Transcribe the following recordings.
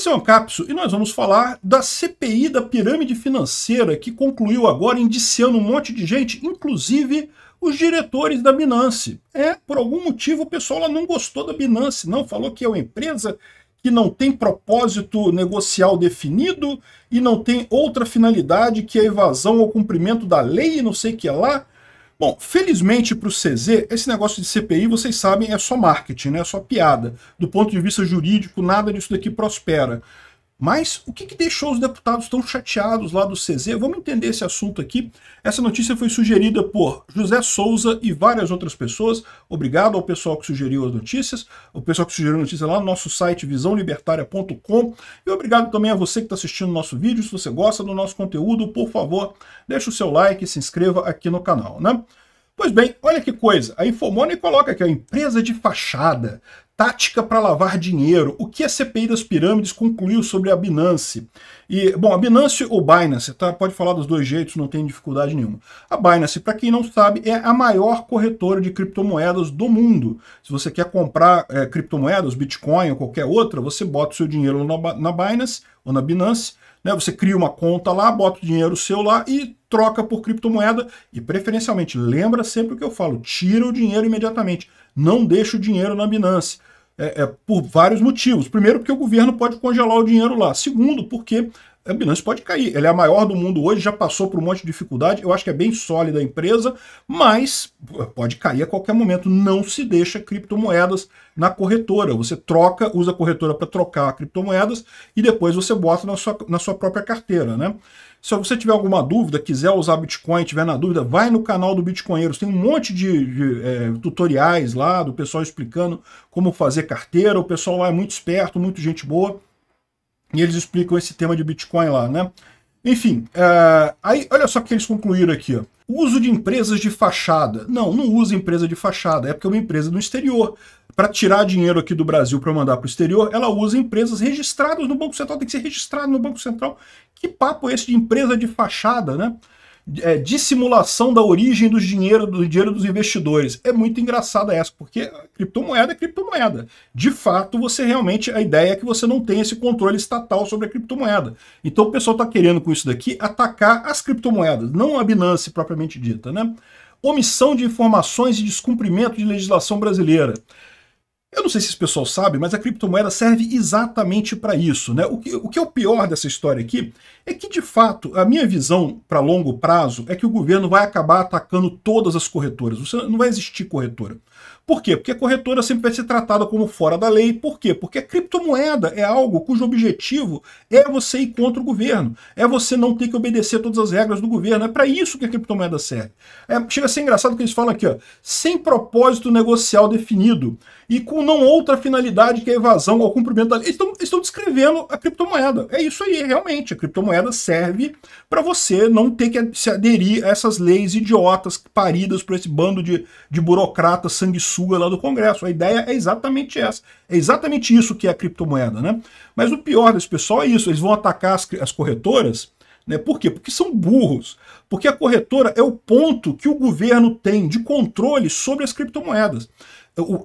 Esse é o Ancapso e nós vamos falar da CPI da pirâmide financeira que concluiu agora indiciando um monte de gente, inclusive os diretores da Binance. É, por algum motivo o pessoal lá não gostou da Binance, não, falou que é uma empresa que não tem propósito negocial definido e não tem outra finalidade que é a evasão ou cumprimento da lei e não sei o que é lá. Bom, felizmente para o CZ, esse negócio de CPI, vocês sabem, é só marketing, né? é só piada. Do ponto de vista jurídico, nada disso daqui prospera. Mas o que, que, deixou os deputados tão chateados lá do CZ? Vamos entender esse assunto aqui. Essa notícia foi sugerida por José Souza e várias outras pessoas. Obrigado ao pessoal que sugeriu as notícias, o pessoal que sugeriu a notícia lá no nosso site visãolibertaria.com. E obrigado também a você que está assistindo o nosso vídeo. Se você gosta do nosso conteúdo, por favor, deixe o seu like e se inscreva aqui no canal. Né? Pois bem, olha que coisa. A Infomoney coloca aqui, ó, empresa de fachada, tática para lavar dinheiro, o que a CPI das pirâmides concluiu sobre a Binance. E, bom, a Binance ou Binance, tá? Pode falar dos dois jeitos, não tem dificuldade nenhuma. A Binance, para quem não sabe, é a maior corretora de criptomoedas do mundo. Se você quer comprar é, criptomoedas, Bitcoin ou qualquer outra, você bota o seu dinheiro na, na Binance ou na Binance, né? Você cria uma conta lá, bota o dinheiro seu lá e troca por criptomoeda e preferencialmente, lembra sempre o que eu falo, tira o dinheiro imediatamente, não deixa o dinheiro na Binance. É, é, por vários motivos. Primeiro, porque o governo pode congelar o dinheiro lá. Segundo, porque a Binance pode cair. Ela é a maior do mundo hoje, já passou por um monte de dificuldade. Eu acho que é bem sólida a empresa, mas eh, pode cair a qualquer momento. Não se deixa criptomoedas na corretora. Você troca, usa a corretora para trocar criptomoedas e depois você bota na sua, na sua própria carteira, né? Se você tiver alguma dúvida, quiser usar Bitcoin, tiver na dúvida, vai no canal do Bitcoinheiros. Tem um monte de, de é, tutoriais lá do pessoal explicando como fazer carteira. O pessoal lá é muito esperto, muito gente boa. E eles explicam esse tema de Bitcoin lá, né? Enfim, é, aí olha só o que eles concluíram aqui, ó. Uso de empresas de fachada. Não, não usa empresa de fachada, é porque é uma empresa no exterior. Para tirar dinheiro aqui do Brasil para mandar para o exterior, ela usa empresas registradas no Banco Central, tem que ser registrado no Banco Central. Que papo é esse de empresa de fachada, né? é, dissimulação da origem do dinheiro, do dinheiro dos investidores. É muito engraçada essa, porque criptomoeda é criptomoeda. De fato, você realmente, a ideia é que você não tem esse controle estatal sobre a criptomoeda. Então o pessoal está querendo com isso daqui atacar as criptomoedas, não a Binance propriamente dita, né? Omissão de informações e descumprimento de legislação brasileira. Eu não sei se esse pessoal sabe, mas a criptomoeda serve exatamente para isso. Né? O, que, o que é o pior dessa história aqui é que, de fato, a minha visão para longo prazo é que o governo vai acabar atacando todas as corretoras. Você não vai existir corretora. Por quê? Porque a corretora sempre vai ser tratada como fora da lei. Por quê? Porque a criptomoeda é algo cujo objetivo é você ir contra o governo, é você não ter que obedecer todas as regras do governo. É para isso que a criptomoeda serve. É, chega a ser engraçado que eles falam aqui, ó, sem propósito negocial definido e com não outra finalidade que é a evasão ou cumprimento da lei. Eles estão descrevendo a criptomoeda. É isso aí, realmente. A criptomoeda serve para você não ter que se aderir a essas leis idiotas paridas por esse bando de, de burocratas sanguinários sanguessuga lá do Congresso. A ideia é exatamente essa. É exatamente isso que é a criptomoeda, né? Mas o pior desse pessoal é isso, eles vão atacar as, as corretoras, né? Por quê? Porque são burros. Porque a corretora é o ponto que o governo tem de controle sobre as criptomoedas.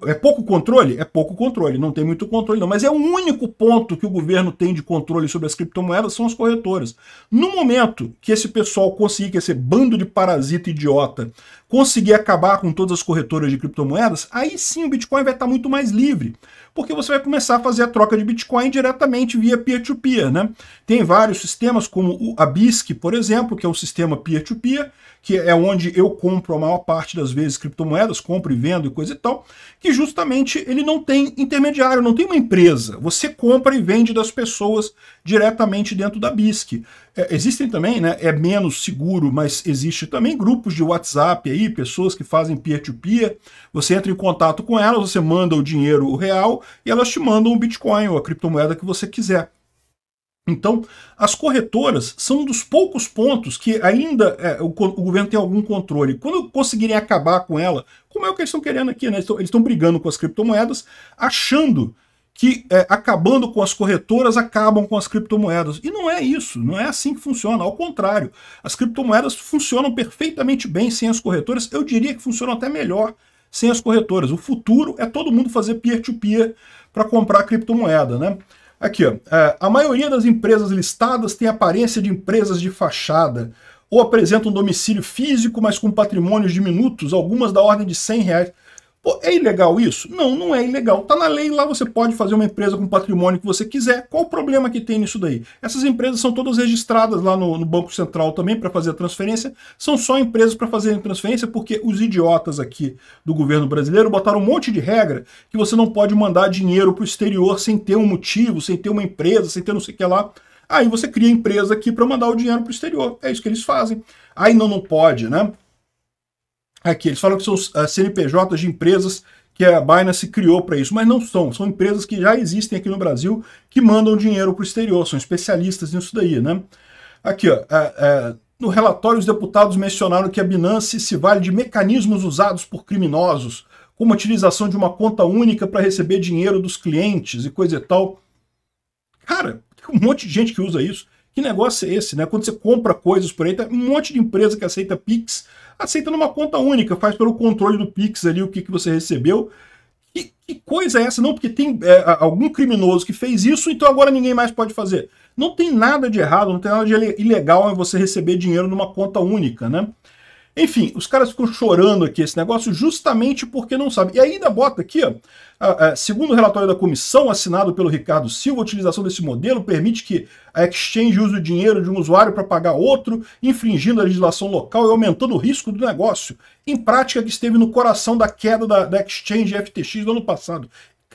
É pouco controle? É pouco controle, não tem muito controle não, mas é o único ponto que o governo tem de controle sobre as criptomoedas são as corretoras. No momento que esse pessoal conseguir, que esse bando de parasita idiota, conseguir acabar com todas as corretoras de criptomoedas, aí sim o Bitcoin vai estar muito mais livre, porque você vai começar a fazer a troca de Bitcoin diretamente via peer-to-peer, -peer, né? Tem vários sistemas como a BISC, por exemplo, que é um sistema peer-to-peer, -peer, que é onde eu compro a maior parte das vezes criptomoedas, compro e vendo e coisa e tal, que justamente ele não tem intermediário, não tem uma empresa. Você compra e vende das pessoas diretamente dentro da BISC. É, existem também, né, é menos seguro, mas existe também grupos de WhatsApp aí, pessoas que fazem peer-to-peer. -peer. Você entra em contato com elas, você manda o dinheiro real e elas te mandam o Bitcoin ou a criptomoeda que você quiser. Então, as corretoras são um dos poucos pontos que ainda é, o, o, governo tem algum controle. Quando conseguirem acabar com ela, como é o que eles estão querendo aqui, né? Eles estão brigando com as criptomoedas, achando que é, acabando com as corretoras acabam com as criptomoedas. E não é isso, não é assim que funciona. Ao contrário, as criptomoedas funcionam perfeitamente bem sem as corretoras. Eu diria que funcionam até melhor sem as corretoras. O futuro é todo mundo fazer peer-to-peer para comprar criptomoeda, né? Aqui, ó, é, a maioria das empresas listadas tem aparência de empresas de fachada ou apresentam domicílio físico, mas com patrimônios diminutos, algumas da ordem de 100 reais. Pô, é ilegal isso? Não, não é ilegal. Tá na lei lá, você pode fazer uma empresa com patrimônio que você quiser. Qual o problema que tem nisso daí? Essas empresas são todas registradas lá no, no Banco Central também para fazer a transferência. São só empresas para fazerem transferência porque os idiotas aqui do governo brasileiro botaram um monte de regra que você não pode mandar dinheiro para o exterior sem ter um motivo, sem ter uma empresa, sem ter não sei o que lá. Aí você cria empresa aqui para mandar o dinheiro para o exterior. É isso que eles fazem. Aí não, não pode, né? aqui. Eles falam que são ah, CNPJs de empresas que a Binance criou para isso, mas não são. São empresas que já existem aqui no Brasil que mandam dinheiro para o exterior, são especialistas nisso daí, né? Aqui, ó, é, é, no relatório, os deputados mencionaram que a Binance se vale de mecanismos usados por criminosos, como a utilização de uma conta única para receber dinheiro dos clientes e coisa e tal. Cara, tem um monte de gente que usa isso. Que negócio é esse, né? Quando você compra coisas por aí, tem um monte de empresa que aceita Pix, aceita numa conta única, faz pelo controle do Pix ali o que, que você recebeu. que coisa é essa? Não, porque tem é, algum criminoso que fez isso, então agora ninguém mais pode fazer. Não tem nada de errado, não tem nada de ilegal em você receber dinheiro numa conta única, né? Enfim, os caras ficam chorando aqui esse negócio justamente porque não sabem. E ainda bota aqui, ó, segundo o relatório da comissão assinado pelo Ricardo Silva, a utilização desse modelo permite que a exchange use o dinheiro de um usuário para pagar outro, infringindo a legislação local e aumentando o risco do negócio. Em prática, que esteve no coração da queda da, da exchange FTX do ano passado.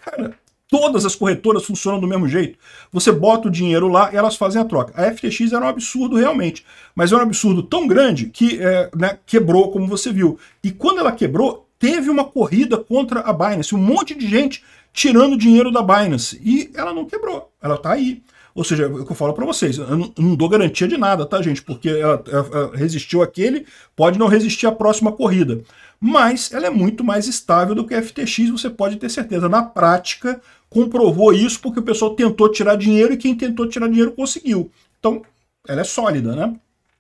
Cara, Todas as corretoras funcionam do mesmo jeito. Você bota o dinheiro lá e elas fazem a troca. A FTX era um absurdo realmente, mas era é um absurdo tão grande que é, né, quebrou, como você viu. E quando ela quebrou, teve uma corrida contra a Binance. Um monte de gente tirando dinheiro da Binance. E ela não quebrou, ela está aí. Ou seja, é o que eu falo para vocês, eu não, dou garantia de nada, tá, gente? Porque ela, é, ela é, é, resistiu aquele, pode não resistir à próxima corrida. Mas ela é muito mais estável do que a FTX, você pode ter certeza. Na prática, comprovou isso porque o pessoal tentou tirar dinheiro e quem tentou tirar dinheiro conseguiu. Então, ela é sólida, né?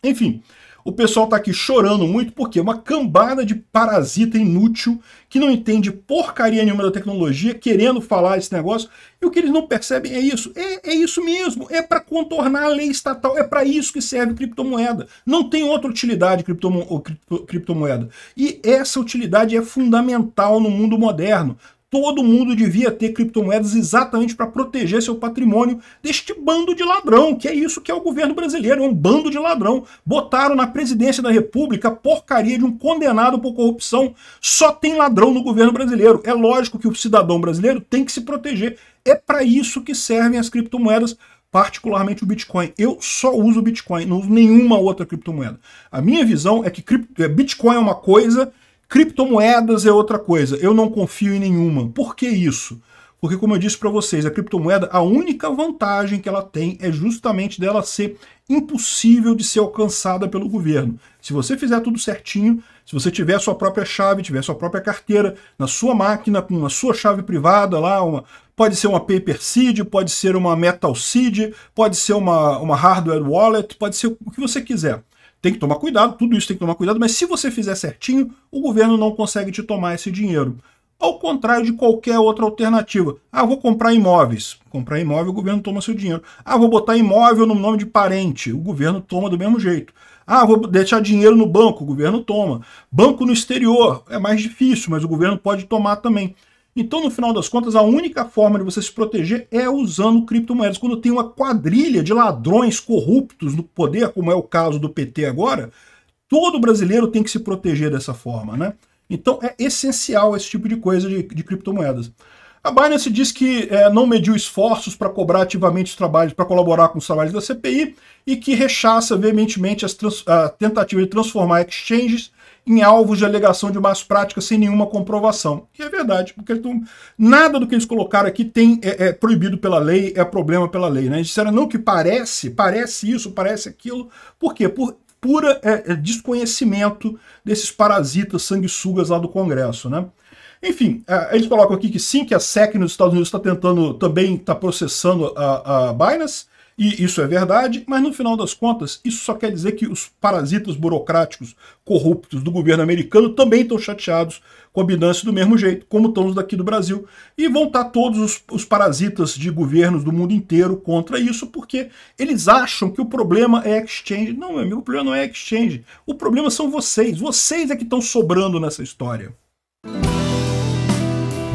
Enfim, o pessoal tá aqui chorando muito porque é uma cambada de parasita inútil que não entende porcaria nenhuma da tecnologia, querendo falar esse negócio. E o que eles não percebem é isso. É, é isso mesmo. É para contornar a lei estatal. É para isso que serve criptomoeda. Não tem outra utilidade criptomo cripto criptomoeda. E essa utilidade é fundamental no mundo moderno todo mundo devia ter criptomoedas exatamente para proteger seu patrimônio deste bando de ladrão, que é isso que é o governo brasileiro, é um bando de ladrão. Botaram na presidência da República a porcaria de um condenado por corrupção. Só tem ladrão no governo brasileiro. É lógico que o cidadão brasileiro tem que se proteger. É para isso que servem as criptomoedas particularmente o Bitcoin. Eu só uso Bitcoin, não uso nenhuma outra criptomoeda. A minha visão é que é, Bitcoin é uma coisa Criptomoedas é outra coisa. Eu não confio em nenhuma. Por que isso? Porque, como eu disse para vocês, a criptomoeda, a única vantagem que ela tem é justamente dela ser impossível de ser alcançada pelo governo. Se você fizer tudo certinho, se você tiver sua própria chave, tiver sua própria carteira, na sua máquina, com a sua chave privada lá, uma, pode ser uma paper seed, pode ser uma metal seed, pode ser uma, uma hardware wallet, pode ser o que você quiser. Tem que tomar cuidado, tudo isso tem que tomar cuidado, mas se você fizer certinho, o governo não consegue te tomar esse dinheiro. Ao contrário de qualquer outra alternativa. Ah, vou comprar imóveis. Comprar imóvel, o governo toma seu dinheiro. Ah, vou botar imóvel no nome de parente. O governo toma do mesmo jeito. Ah, vou deixar dinheiro no banco. O governo toma. Banco no exterior. É mais difícil, mas o governo pode tomar também. Então, no final das contas, a única forma de você se proteger é usando criptomoedas. Quando tem uma quadrilha de ladrões corruptos no poder, como é o caso do PT agora, todo brasileiro tem que se proteger dessa forma, né? Então é essencial esse tipo de coisa de, de criptomoedas. A Binance diz que é, não mediu esforços para cobrar ativamente os trabalhos, para colaborar com os trabalhos da CPI e que rechaça veementemente trans, a tentativa de transformar exchanges em alvos de alegação de más práticas sem nenhuma comprovação. E é verdade, porque não, nada do que eles colocaram aqui tem, é, é, proibido pela lei, é problema pela lei. Né? Eles disseram não que parece, parece isso, parece aquilo. Por quê? Por, pura é, é desconhecimento desses parasitas sanguessugas lá do Congresso, né? Enfim, é, eles colocam aqui que sim, que a SEC nos Estados Unidos está tentando também está processando a, a Binance, e isso é verdade, mas no final das contas, isso só quer dizer que os parasitas burocráticos corruptos do governo americano também estão chateados com a Binance do mesmo jeito, como estão os daqui do Brasil. E vão estar tá todos os, os parasitas de governos do mundo inteiro contra isso, porque eles acham que o problema é exchange. Não, meu amigo, o problema não é exchange. O problema são vocês. Vocês é que estão sobrando nessa história.